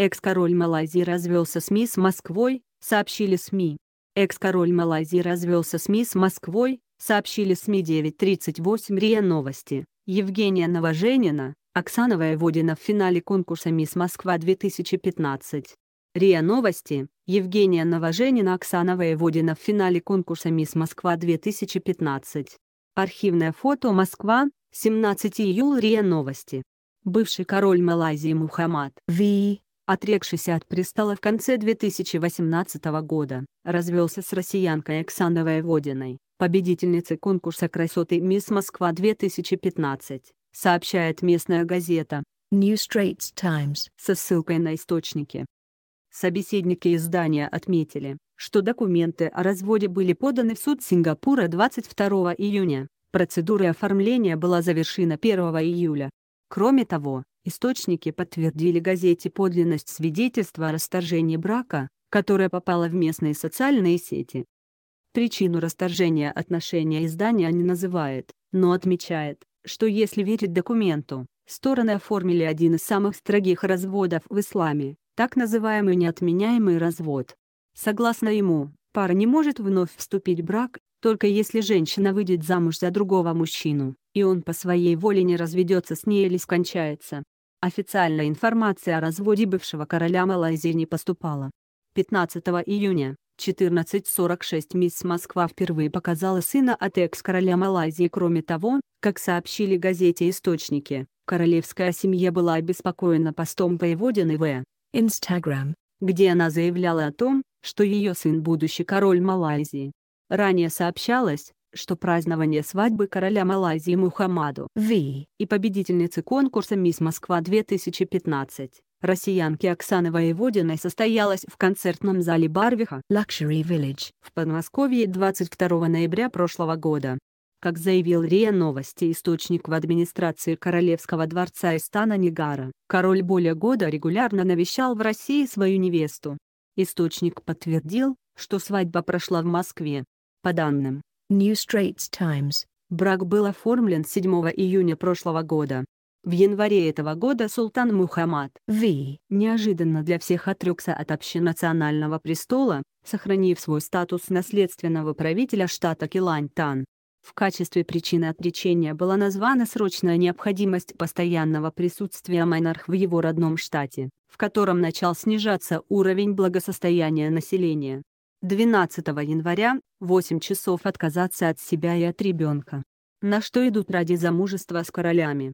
Экс-король Малайзии развелся с мисс Москвой, сообщили СМИ. Экс-король Малайзии развелся с мисс Москвой, сообщили СМИ 9.38 РИА Новости. Евгения Новоженина, Оксана Воеводина в финале конкурса «Мисс Москва-2015». РИА Новости, Евгения Новоженина, Оксана Воеводина в финале конкурса «Мисс Москва-2015». Архивное фото «Москва», 17 июля РИА Новости. Бывший король Малайзии Мухаммад Ви отрекшийся от престола в конце 2018 года, развелся с россиянкой Оксановой Водиной, победительницей конкурса красоты «Мисс Москва-2015», сообщает местная газета New Straits Times со ссылкой на источники. Собеседники издания отметили, что документы о разводе были поданы в суд Сингапура 22 июня. Процедура оформления была завершена 1 июля. Кроме того, Источники подтвердили газете подлинность свидетельства о расторжении брака, которое попало в местные социальные сети. Причину расторжения отношения издания не называет, но отмечает, что если верить документу, стороны оформили один из самых строгих разводов в исламе, так называемый неотменяемый развод. Согласно ему, пара не может вновь вступить в брак, только если женщина выйдет замуж за другого мужчину, и он по своей воле не разведется с ней или скончается. Официальная информация о разводе бывшего короля Малайзии не поступала. 15 июня, 14.46 мисс Москва впервые показала сына от экс-короля Малайзии. Кроме того, как сообщили газете источники, королевская семья была обеспокоена постом воеводины в Instagram, где она заявляла о том, что ее сын будущий король Малайзии. Ранее сообщалось, что празднование свадьбы короля Малайзии Мухаммаду Ви и победительницы конкурса «Мисс Москва-2015» россиянки Оксаны Воеводиной состоялось в концертном зале Барвиха Luxury Village в Подмосковье 22 ноября прошлого года. Как заявил РИА Новости источник в администрации Королевского дворца Истана Нигара, король более года регулярно навещал в России свою невесту. Источник подтвердил, что свадьба прошла в Москве. По данным New Straits Times. Брак был оформлен 7 июня прошлого года. В январе этого года султан Мухаммад V неожиданно для всех отрекся от общенационального престола, сохранив свой статус наследственного правителя штата Килань-Тан. В качестве причины отречения была названа срочная необходимость постоянного присутствия монарх в его родном штате, в котором начал снижаться уровень благосостояния населения. 12 января, 8 часов отказаться от себя и от ребенка. На что идут ради замужества с королями.